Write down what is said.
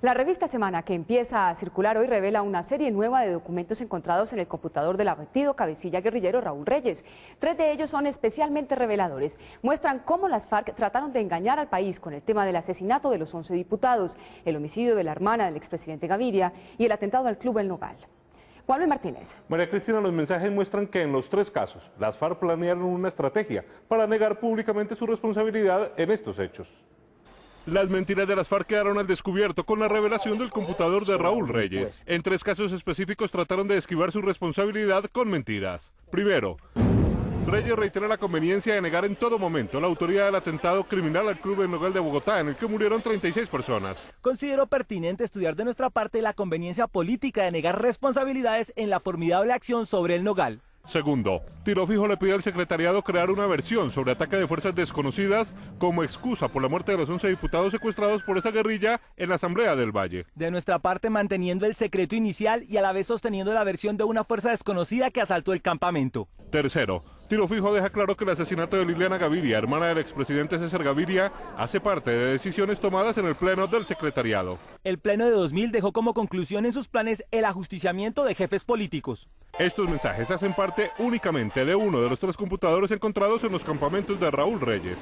La revista Semana que empieza a circular hoy revela una serie nueva de documentos encontrados en el computador del abatido cabecilla guerrillero Raúl Reyes. Tres de ellos son especialmente reveladores. Muestran cómo las FARC trataron de engañar al país con el tema del asesinato de los 11 diputados, el homicidio de la hermana del expresidente Gaviria y el atentado al Club El Nogal. Juan Luis Martínez. María Cristina, los mensajes muestran que en los tres casos las FARC planearon una estrategia para negar públicamente su responsabilidad en estos hechos. Las mentiras de las FARC quedaron al descubierto con la revelación del computador de Raúl Reyes. En tres casos específicos trataron de esquivar su responsabilidad con mentiras. Primero, Reyes reitera la conveniencia de negar en todo momento la autoridad del atentado criminal al Club de Nogal de Bogotá, en el que murieron 36 personas. Considero pertinente estudiar de nuestra parte la conveniencia política de negar responsabilidades en la formidable acción sobre el Nogal. Segundo, Tiro Fijo le pide al secretariado crear una versión sobre ataque de fuerzas desconocidas como excusa por la muerte de los 11 diputados secuestrados por esa guerrilla en la Asamblea del Valle. De nuestra parte, manteniendo el secreto inicial y a la vez sosteniendo la versión de una fuerza desconocida que asaltó el campamento. Tercero, Tiro Fijo deja claro que el asesinato de Liliana Gaviria, hermana del expresidente César Gaviria, hace parte de decisiones tomadas en el Pleno del Secretariado. El Pleno de 2000 dejó como conclusión en sus planes el ajusticiamiento de jefes políticos. Estos mensajes hacen parte únicamente de uno de los tres computadores encontrados en los campamentos de Raúl Reyes.